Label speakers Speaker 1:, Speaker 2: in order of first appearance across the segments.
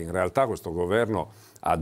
Speaker 1: In realtà questo governo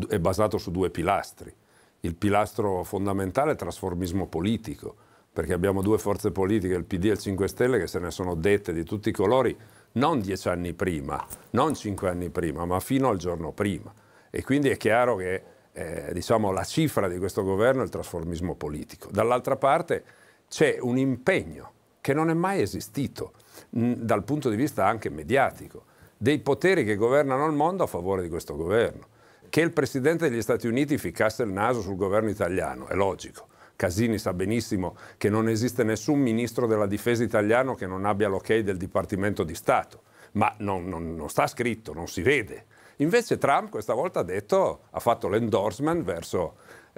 Speaker 1: è basato su due pilastri. Il pilastro fondamentale è il trasformismo politico, perché abbiamo due forze politiche, il PD e il 5 Stelle, che se ne sono dette di tutti i colori, non dieci anni prima, non cinque anni prima, ma fino al giorno prima. E quindi è chiaro che eh, diciamo, la cifra di questo governo è il trasformismo politico. Dall'altra parte c'è un impegno che non è mai esistito mh, dal punto di vista anche mediatico dei poteri che governano il mondo a favore di questo governo. Che il Presidente degli Stati Uniti ficcasse il naso sul governo italiano, è logico. Casini sa benissimo che non esiste nessun ministro della difesa italiano che non abbia l'ok del Dipartimento di Stato, ma non, non, non sta scritto, non si vede. Invece Trump questa volta ha detto, ha fatto l'endorsement verso,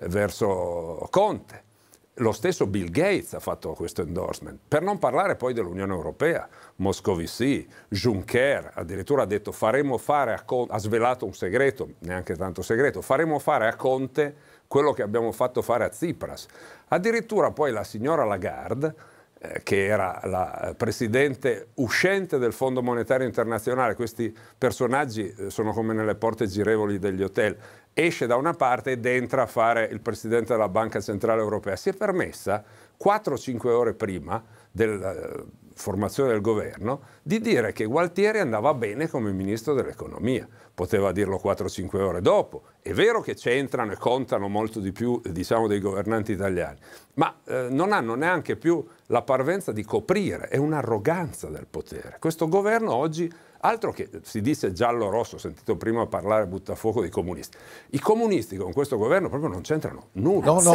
Speaker 1: verso Conte. Lo stesso Bill Gates ha fatto questo endorsement, per non parlare poi dell'Unione Europea, Moscovici, Juncker addirittura ha detto faremo fare a Conte, ha svelato un segreto, neanche tanto segreto, faremo fare a Conte quello che abbiamo fatto fare a Tsipras. Addirittura poi la signora Lagarde eh, che era la eh, presidente uscente del Fondo Monetario Internazionale, questi personaggi eh, sono come nelle porte girevoli degli hotel, esce da una parte ed entra a fare il presidente della Banca Centrale Europea. Si è permessa 4-5 ore prima del formazione del governo, di dire che Gualtieri andava bene come ministro dell'economia. Poteva dirlo 4-5 ore dopo. È vero che c'entrano e contano molto di più diciamo, dei governanti italiani, ma eh, non hanno neanche più la parvenza di coprire. È un'arroganza del potere. Questo governo oggi altro che eh, si dice giallo-rosso, ho sentito prima parlare buttafuoco dei comunisti. I comunisti con questo governo proprio non c'entrano nulla. No, no,